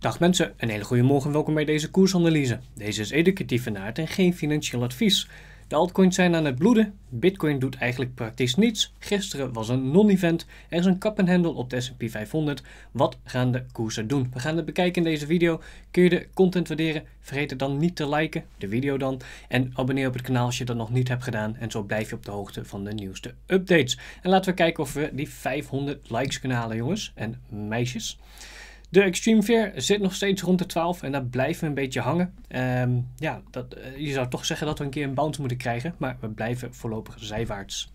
Dag mensen, een hele goede morgen. Welkom bij deze koersanalyse. Deze is educatief van aard en geen financieel advies. De altcoins zijn aan het bloeden. Bitcoin doet eigenlijk praktisch niets. Gisteren was een non-event. Er is een kap op de S&P 500. Wat gaan de koersen doen? We gaan het bekijken in deze video. Kun je de content waarderen? Vergeet het dan niet te liken, de video dan. En abonneer op het kanaal als je dat nog niet hebt gedaan. En zo blijf je op de hoogte van de nieuwste updates. En laten we kijken of we die 500 likes kunnen halen, jongens en meisjes. De Extreme Fair zit nog steeds rond de 12 en daar blijven we een beetje hangen. Ehm, ja, dat, eh, je zou toch zeggen dat we een keer een bounce moeten krijgen, maar we blijven voorlopig zijwaarts.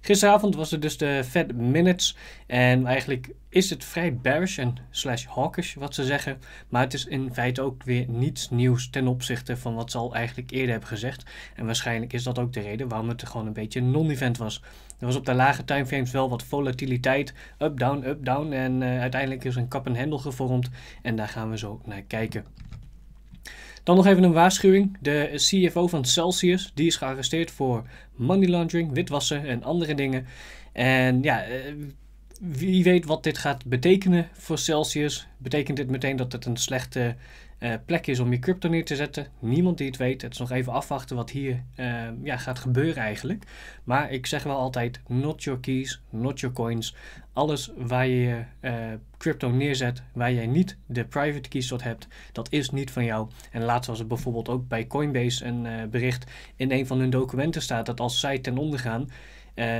Gisteravond was er dus de Fed Minutes en eigenlijk is het vrij bearish en slash hawkish wat ze zeggen. Maar het is in feite ook weer niets nieuws ten opzichte van wat ze al eigenlijk eerder hebben gezegd. En waarschijnlijk is dat ook de reden waarom het gewoon een beetje een non-event was. Er was op de lage timeframes wel wat volatiliteit. Up, down, up, down. En eh, uiteindelijk is een kap en hendel gevormd. En daar gaan we zo naar kijken. Dan nog even een waarschuwing. De CFO van Celsius die is gearresteerd voor money laundering, witwassen en andere dingen. En ja, eh, wie weet wat dit gaat betekenen voor Celsius. Betekent dit meteen dat het een slechte eh, plek is om je crypto neer te zetten? Niemand die het weet. Het is nog even afwachten wat hier eh, ja, gaat gebeuren eigenlijk. Maar ik zeg wel altijd, not your keys, not your coins. Alles waar je uh, crypto neerzet, waar jij niet de private keys tot hebt, dat is niet van jou. En laat zoals het bijvoorbeeld ook bij Coinbase een bericht in een van hun documenten staat dat als zij ten onder gaan,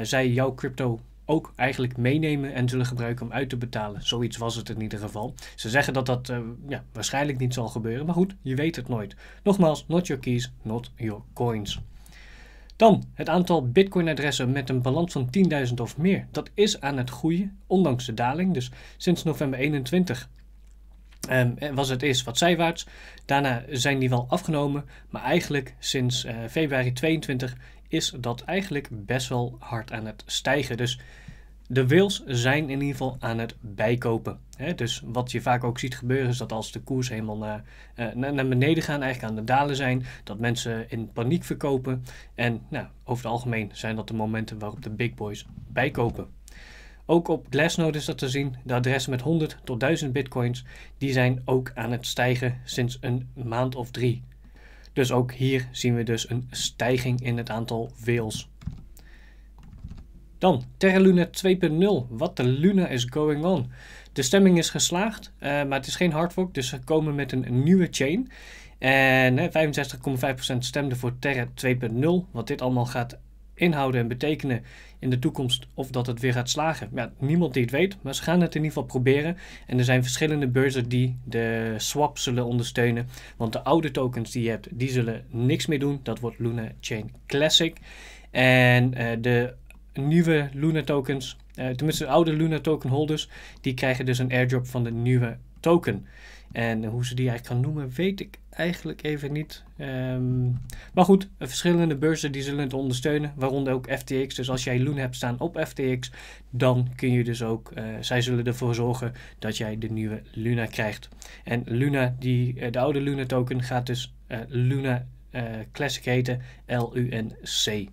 zij jouw crypto ook eigenlijk meenemen en zullen gebruiken om uit te betalen. Zoiets was het in ieder geval. Ze zeggen dat dat eh, ja, waarschijnlijk niet zal gebeuren, maar goed, je weet het nooit. Nogmaals, not your keys, not your coins. Dan het aantal Bitcoin-adressen met een balans van 10.000 of meer. Dat is aan het groeien, ondanks de daling, dus sinds november 21 Ehm, eh, was het eerst wat zijwaarts. Daarna zijn die wel afgenomen. Maar eigenlijk sinds eh, februari 22 is dat eigenlijk best wel hard aan het stijgen. Dus de whales zijn in ieder geval aan het bijkopen. Dus wat je vaak ook ziet gebeuren is dat als de koers helemaal eh, naar, naar beneden gaan, eigenlijk aan de dalen zijn, dat mensen in paniek verkopen. En nou, over het algemeen zijn dat de momenten waarop de big boys bijkopen. Ook op Glassnode is dat te zien. De adressen met 100 tot 1000 bitcoins die zijn ook aan het stijgen sinds een maand of drie. Dus ook hier zien we dus een stijging in het aantal whales. Dan Terra Luna 2.0. What the Luna is going on? De stemming is geslaagd, eh, maar het is geen hard fork, dus ze komen met een nieuwe chain. En 65,5% eh, stemde voor Terra 2.0, wat dit allemaal gaat inhouden en betekenen in de toekomst of dat het weer gaat slagen? niemand die het weet, maar ze gaan het in ieder geval proberen. En er zijn verschillende beurzen die de swap zullen ondersteunen. Want de oude tokens die je hebt, die zullen niks meer doen. Dat wordt Luna Chain Classic. En eh, de nieuwe Luna tokens, eh, tenminste de oude Luna token holders, die krijgen dus een airdrop van de nieuwe token. En hoe ze die eigenlijk gaan noemen, weet ik eigenlijk even niet. Ehm, maar goed, verschillende beurzen die zullen het ondersteunen, waaronder ook FTX. Dus als jij Luna hebt staan op FTX, dan kun je dus ook, eh, zij zullen ervoor zorgen dat jij de nieuwe Luna krijgt. En Luna, die, eh, de oude Luna token gaat dus eh, Luna Classic heten, L-U-N-C.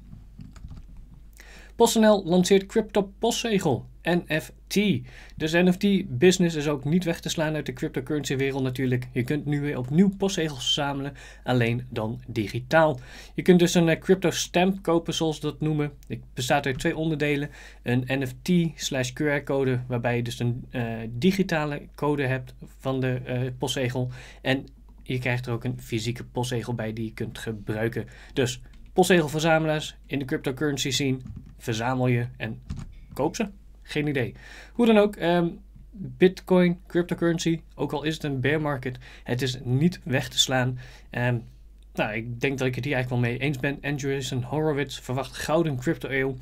PostNL lanceert crypto CryptoPostzegel. NFT. Dus NFT-business is ook niet weg te slaan uit de cryptocurrency-wereld natuurlijk. Je kunt nu weer opnieuw postzegels verzamelen, alleen dan digitaal. Je kunt dus een eh, crypto-stamp kopen, zoals ze dat noemen. Het bestaat uit twee onderdelen. Een NFT slash QR-code, waarbij je dus een eh, digitale code hebt van de eh, postzegel. En je krijgt er ook een fysieke postzegel bij die je kunt gebruiken. Dus postzegelverzamelaars in de cryptocurrency zien, verzamel je en koop ze. Geen idee. Hoe dan ook, ehm, Bitcoin, cryptocurrency, ook al is het een bear market, het is niet weg te slaan. Um, nou, ik denk dat ik het hier eigenlijk wel mee eens ben. en Horowitz verwacht gouden crypto-eeuw.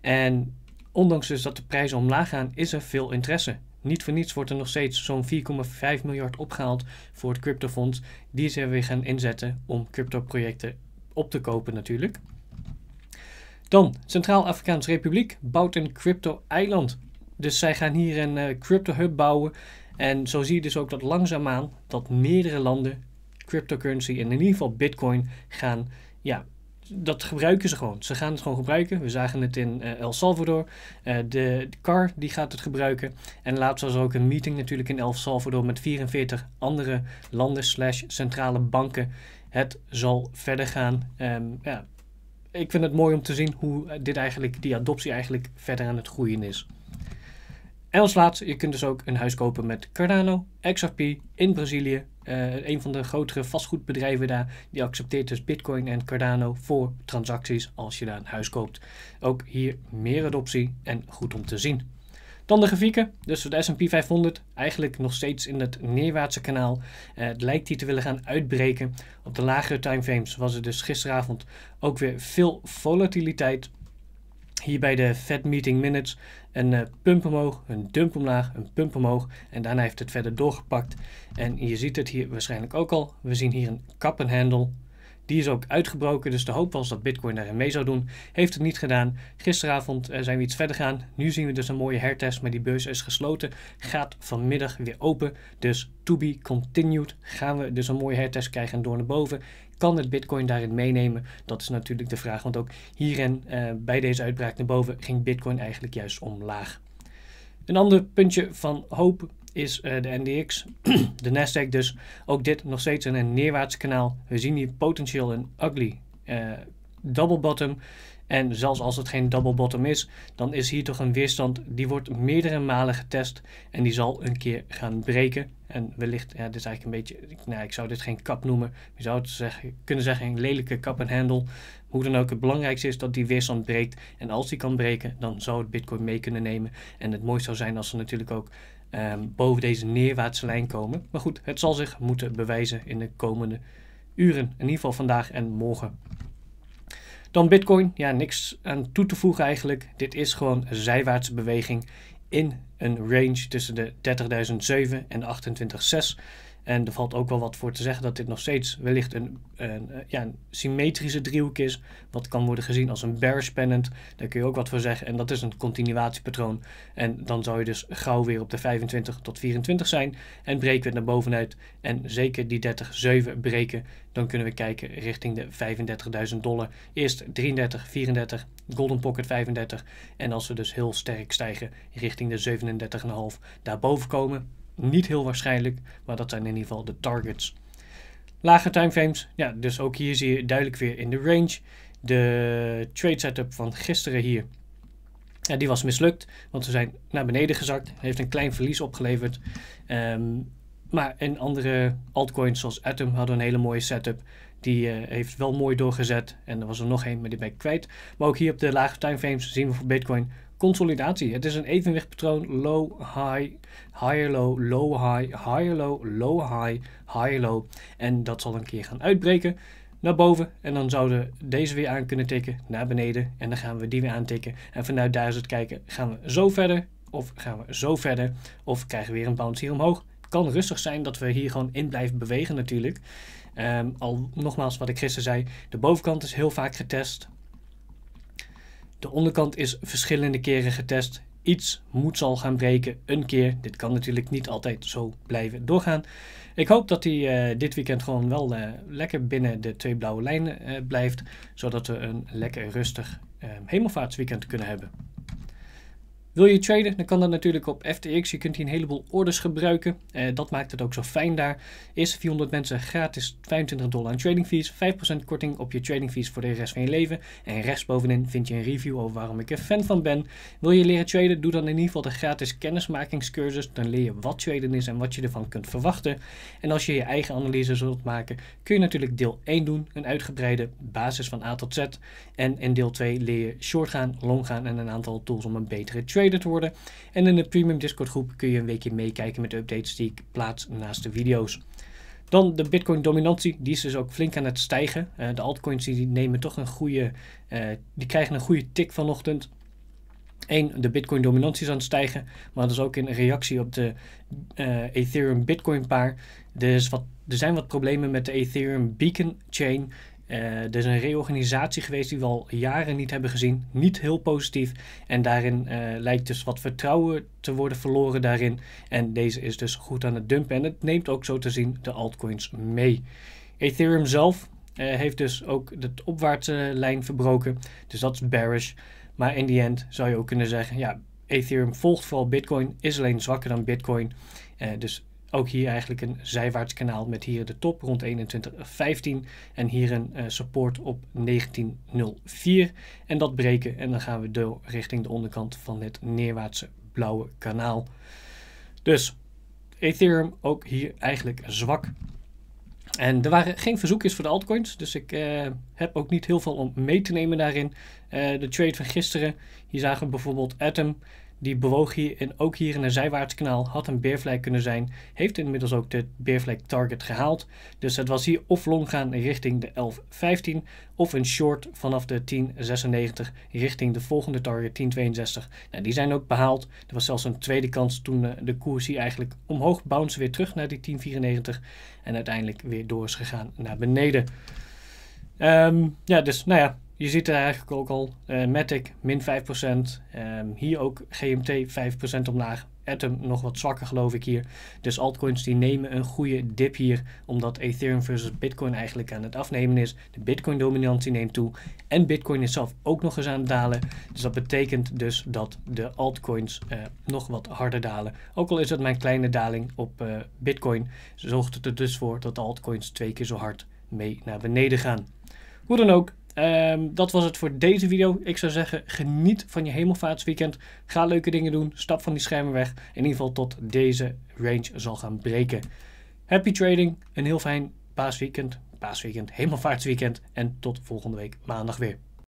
En ondanks dus dat de prijzen omlaag gaan, is er veel interesse. Niet voor niets wordt er nog steeds zo'n 4,5 miljard opgehaald voor het cryptofonds. Die ze weer gaan inzetten om crypto-projecten op te kopen natuurlijk. Dan, Centraal-Afrikaanse Republiek bouwt een crypto-eiland. Dus zij gaan hier een eh, crypto-hub bouwen. En zo zie je dus ook dat langzaamaan dat meerdere landen cryptocurrency en in ieder geval bitcoin gaan, ja, dat gebruiken ze gewoon. Ze gaan het gewoon gebruiken. We zagen het in eh, El Salvador. Eh, de, CAR die gaat het gebruiken. En laatst was er ook een meeting natuurlijk in El Salvador met 44 andere landen slash centrale banken. Het zal verder gaan. Ehm, ja, ik vind het mooi om te zien hoe eh, dit eigenlijk, die adoptie eigenlijk verder aan het groeien is. En als laatste, je kunt dus ook een huis kopen met Cardano, XRP in Brazilië. Uh, een van de grotere vastgoedbedrijven daar, die accepteert dus Bitcoin en Cardano voor transacties als je daar een huis koopt. Ook hier meer adoptie en goed om te zien. Dan dus de grafieken. Dus de S&P 500 eigenlijk nog steeds in het neerwaartse kanaal. Eh, het lijkt hier te willen gaan uitbreken. Op de lagere timeframes was er dus gisteravond ook weer veel volatiliteit. Hier bij de Fed Meeting Minutes een eh, pump omhoog, een dump omlaag, een pump omhoog. En daarna heeft het verder doorgepakt. En je ziet het hier waarschijnlijk ook al. We zien hier een kappenhandel. Die is ook uitgebroken, dus de hoop was dat Bitcoin daarin mee zou doen. Heeft het niet gedaan. Gisteravond eh, zijn we iets verder gaan. Nu zien we dus een mooie hertest, maar die beurs is gesloten. Gaat vanmiddag weer open. Dus to be continued. Gaan we dus een mooie hertest krijgen door naar boven. Kan het Bitcoin daarin meenemen? Dat is natuurlijk de vraag, want ook hierin eh, bij deze uitbraak naar boven ging Bitcoin eigenlijk juist omlaag. Een ander puntje van hoop is eh, de NDX, de Nasdaq dus, ook dit nog steeds een neerwaarts kanaal. We zien hier potentieel een ugly eh, double bottom. En zelfs als het geen double bottom is, dan is hier toch een weerstand die wordt meerdere malen getest en die zal een keer gaan breken. En wellicht, ja, dit is eigenlijk een beetje, nou, ik zou dit geen kap noemen. Je zou het zeggen, kunnen zeggen een lelijke kap en handel. Hoe dan ook, het belangrijkste is dat die weerstand breekt. En als die kan breken, dan zou het Bitcoin mee kunnen nemen. En het mooiste zou zijn als ze natuurlijk ook Ehm, boven deze neerwaartse lijn komen. Maar goed, het zal zich moeten bewijzen in de komende uren. In ieder geval vandaag en morgen. Dan Bitcoin. Ja, niks aan toe te voegen eigenlijk. Dit is gewoon een zijwaartse beweging in een range tussen de 30.007 en de 28.6. En er valt ook wel wat voor te zeggen dat dit nog steeds wellicht een, een, eh, ja, een symmetrische driehoek is. Wat kan worden gezien als een bearish pennant. Daar kun je ook wat voor zeggen. En dat is een continuatiepatroon. En dan zou je dus gauw weer op de 25 tot 24 zijn. En breken we het naar bovenuit. En zeker die 30,7 breken. Dan kunnen we kijken richting de 35.000 dollar. Eerst 33, 34, Golden Pocket 35. En als we dus heel sterk stijgen richting de 37,5 daarboven komen niet heel waarschijnlijk, maar dat zijn in ieder geval de targets. Lage timeframes, ja, dus ook hier zie je duidelijk weer in de range. De trade setup van gisteren hier, ja, die was mislukt, want ze zijn naar beneden gezakt. Heeft een klein verlies opgeleverd. Ehm, maar in andere altcoins zoals Atom hadden een hele mooie setup. Die eh, heeft wel mooi doorgezet. En er was er nog één, maar die ben ik kwijt. Maar ook hier op de lage timeframes zien we voor Bitcoin consolidatie. Het is een evenwichtpatroon low, high, higher low, low, high, higher low, low, high, higher low. En dat zal een keer gaan uitbreken naar boven. En dan zouden deze weer aan kunnen tikken naar beneden. En dan gaan we die weer aantikken. En vanuit daar is het kijken, gaan we zo verder of gaan we zo verder? Of krijgen we weer een bounce hier omhoog? kan rustig zijn dat we hier gewoon in blijven bewegen natuurlijk. Ehm, al nogmaals wat ik gisteren zei, de bovenkant is heel vaak getest. De onderkant is verschillende keren getest. Iets moet zal gaan breken, een keer. Dit kan natuurlijk niet altijd zo blijven doorgaan. Ik hoop dat hij eh, dit weekend gewoon wel eh, lekker binnen de twee blauwe lijnen eh, blijft. Zodat we een lekker rustig hemelvaartsweekend kunnen hebben. Wil je traden, dan kan dat natuurlijk op FTX. Je kunt hier een heleboel orders gebruiken. Eh, dat maakt het ook zo fijn daar. is 400 mensen gratis 25 dollar aan trading fees. 5% korting op je trading fees voor de rest van je leven. En rechtsbovenin vind je een review over waarom ik er fan van ben. Wil je leren traden, doe dan in ieder geval de gratis kennismakingscursus. Dan leer je wat traden is en wat je ervan kunt verwachten. En als je je eigen analyse zult maken, kun je natuurlijk deel 1 doen. Een uitgebreide basis van A tot Z. En in deel 2 leer je short gaan, long gaan en een aantal tools om een betere trade te worden. En in de premium Discord groep kun je een weekje meekijken met de updates die ik plaats naast de video's. Dan de Bitcoin dominantie, die is dus ook flink aan het stijgen. Eh, de altcoins die nemen toch een goede, eh, die krijgen een goede tik vanochtend. Eén, de Bitcoin dominantie is aan het stijgen, maar dat is ook in reactie op de eh, Ethereum Bitcoin paar. Er, wat, er zijn wat problemen met de Ethereum Beacon Chain. Uh, er is een reorganisatie geweest die we al jaren niet hebben gezien. Niet heel positief. En daarin eh, lijkt dus wat vertrouwen te worden verloren daarin. En deze is dus goed aan het dumpen. En het neemt ook zo te zien de altcoins mee. Ethereum zelf eh, heeft dus ook de opwaartse lijn verbroken. Dus dat is bearish. Maar in die end zou je ook kunnen zeggen, ja, Ethereum volgt vooral Bitcoin, is alleen zwakker dan Bitcoin. dus ook hier eigenlijk een zijwaarts kanaal met hier de top rond 21.15 en hier een eh, support op 19.04. En dat breken en dan gaan we door richting de onderkant van het neerwaartse blauwe kanaal. Dus Ethereum ook hier eigenlijk zwak. En er waren geen verzoekjes voor de altcoins, dus ik eh, heb ook niet heel veel om mee te nemen daarin. Eh, de trade van gisteren, hier zagen we bijvoorbeeld Atom. Die bewoog hier en ook hier in een zijwaarts kanaal had een beervlek kunnen zijn. Heeft inmiddels ook de beervlek target gehaald. Dus het was hier of long gaan richting de 1115 of een short vanaf de 1096 richting de volgende target 1062. Nou, die zijn ook behaald. Er was zelfs een tweede kans toen eh, de koers hier eigenlijk omhoog bounce weer terug naar die 1094 en uiteindelijk weer door is gegaan naar beneden. Ehm, ja, dus nou ja, je ziet er eigenlijk ook al uh, Matic min 5%. Ehm, hier ook GMT 5% omlaag. Atom nog wat zwakker geloof ik hier. Dus altcoins die nemen een goede dip hier. Omdat Ethereum versus Bitcoin eigenlijk aan het afnemen is. De Bitcoin dominantie neemt toe. En Bitcoin is zelf ook nog eens aan het dalen. Dus dat betekent dus dat de altcoins eh, nog wat harder dalen. Ook al is het mijn kleine daling op eh, Bitcoin. Zorgt het er dus voor dat de altcoins twee keer zo hard mee naar beneden gaan. Hoe dan ook, Ehm, dat was het voor deze video. Ik zou zeggen, geniet van je hemelvaartsweekend. Ga leuke dingen doen. Stap van die schermen weg. In ieder geval tot deze range zal gaan breken. Happy trading. Een heel fijn paasweekend. Paasweekend, hemelvaartsweekend. En tot volgende week maandag weer.